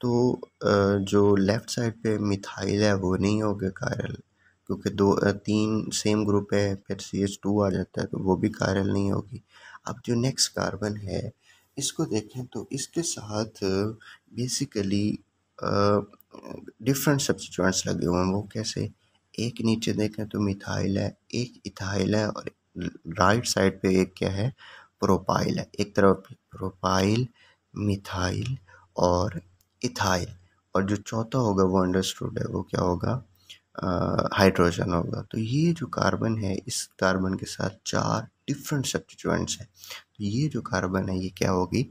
तो जो left side पे मिथाइल है वो नहीं होगा कायरल क्योंकि दो तीन सेम ग्रुप है फिर सी एच टू आ जाता है तो वो भी कायरल नहीं होगी अब जो नेक्स्ट कार्बन है इसको देखें तो इसके साथ बेसिकली डिफरेंट सब्सिट्यूएंट्स लगे हुए हैं वो कैसे एक नीचे देखें तो मिथाइल है एक इथाइल है और राइट साइड पे एक क्या है प्रोपाइल है एक तरफ प्रोपाइल मिथाइल और इथाइल और जो चौथा होगा वो अंडरस्टूड है वो क्या होगा हाइड्रोजन होगा तो ये जो कार्बन है इस कार्बन के साथ चार डिफरेंट सब्सटीट्यूएंट्स हैं तो ये जो कार्बन है ये क्या होगी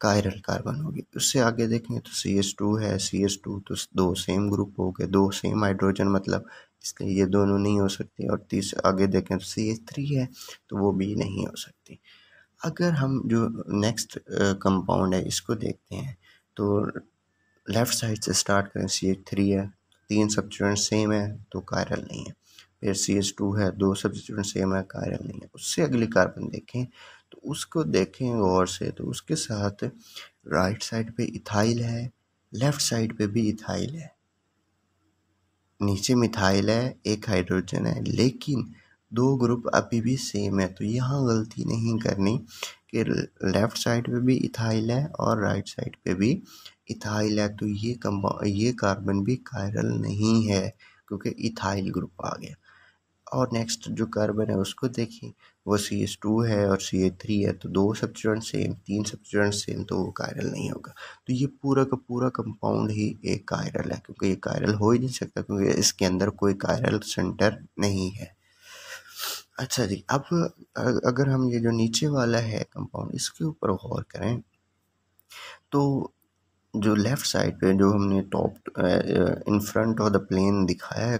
कायरल कार्बन होगी उससे आगे देखें तो सी एस टू है सी एस टू तो दो सेम ग्रुप हो गए दो सेम हाइड्रोजन मतलब इसलिए ये दोनों नहीं हो सकते और तीस आगे देखें तो सी एस थ्री है तो वो भी नहीं हो सकती अगर हम जो नेक्स्ट कंपाउंड है इसको देखते हैं तो लेफ़्ट साइड से स्टार्ट करें सी एच थ्री है तीन सब्सिट्यूएंट सेम है तो कायरल नहीं है फिर सी एच टू है दो सब्सिट्यूएंट सेम है कायरल नहीं है उससे अगले कार्बन देखें तो उसको देखें गौर से तो उसके साथ राइट साइड पे इथाइल है लेफ़्ट साइड पे भी इथाइल है नीचे मिथाइल है एक हाइड्रोजन है लेकिन दो ग्रुप अभी भी सेम है तो यहाँ गलती नहीं करनी इसके लेफ्ट साइड पे भी इथाइल है और राइट साइड पे भी इथाइल है तो ये कम्बा ये कार्बन भी कायरल नहीं है क्योंकि इथाइल ग्रुप आ गया और नेक्स्ट जो कार्बन है उसको देखें वो सी एस टू है और सी ए थ्री है तो दो सब्सिडेंट सेम तीन सब्सिडेंट सेम तो वो कायरल नहीं होगा तो ये पूरा का पूरा कंपाउंड ही एक कायरल है क्योंकि ये कायरल हो ही नहीं सकता क्योंकि इसके अंदर कोई कायरल सेंटर नहीं है अच्छा जी अब अगर हम ये जो नीचे वाला है कंपाउंड इसके ऊपर गौर करें तो जो लेफ़्ट साइड पे जो हमने top in front of the plane दिखाया है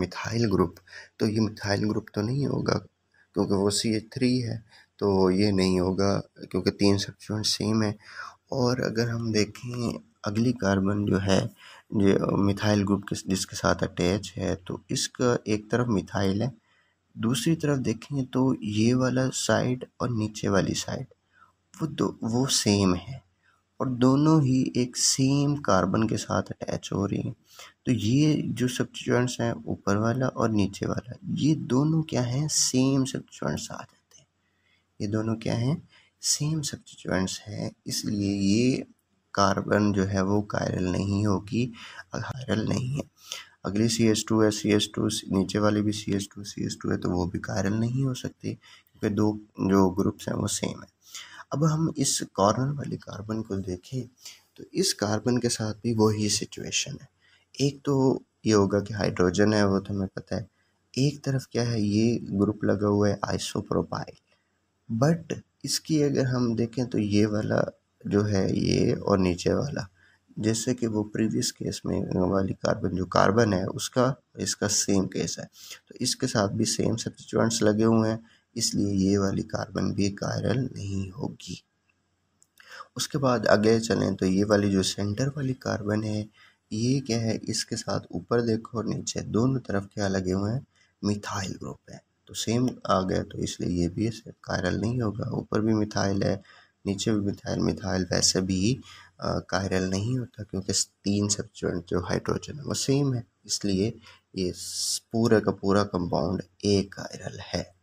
मिथाइल ग्रुप तो ये मिथाइल ग्रुप तो नहीं होगा क्योंकि वो सी एच थ्री है तो ये नहीं होगा क्योंकि तीन सब्सटेंट सेम है और अगर हम देखें अगली कार्बन जो है जो मिथाइल ग्रुप के जिसके साथ अटैच है तो इसका एक तरफ मिथाइल है दूसरी तरफ देखेंगे तो ये वाला साइड और नीचे वाली साइड वो दो वो सेम है और दोनों ही एक सेम कार्बन के साथ अटैच हो रही हैं तो ये जो सब्सटीट्यूएंट्स हैं ऊपर वाला और नीचे वाला ये दोनों क्या हैं सेम सब्सटीट्यूएंट्स आ जाते हैं ये दोनों क्या हैं सेम सब्सटीट्यूएंट्स हैं इसलिए ये कार्बन जो है वो कायरल नहीं होगी कायरल नहीं है अगली सी एस टू है सी एस टू नीचे वाली भी C S two C S two है तो वो भी कायरल नहीं हो सकती क्योंकि दो जो ग्रुप्स हैं वो सेम है अब हम इस कॉर्नर वाले कार्बन को देखें तो इस कार्बन के साथ भी वही सिचुएशन है एक तो ये होगा कि हाइड्रोजन है वो तो हमें पता है एक तरफ क्या है ये ग्रुप लगा हुआ है आइसोप्रोपाइल बट इसकी अगर हम देखें तो ये वाला जो है ये और नीचे वाला जैसे कि वो प्रीवियस केस में वाली कार्बन जो कार्बन है उसका इसका सेम केस है तो इसके साथ भी सेम सब्सटिट्यूएंट्स लगे हुए हैं इसलिए ये वाली कार्बन भी कायरल नहीं होगी उसके बाद आगे चलें तो ये वाली जो सेंटर वाली कार्बन है ये क्या है इसके साथ ऊपर देखो और नीचे दोनों तरफ क्या लगे हुए हैं मिथाइल ग्रुप है तो सेम आ गया तो इसलिए ये भी कायरल नहीं होगा ऊपर भी मिथाइल है नीचे भी मिथाइल मिथाइल वैसे भी कायरल नहीं होता क्योंकि तीन सब्सटेंट जो हाइड्रोजन है वो सेम है इसलिए ये पूरा का पूरा कंपाउंड एक कायरल है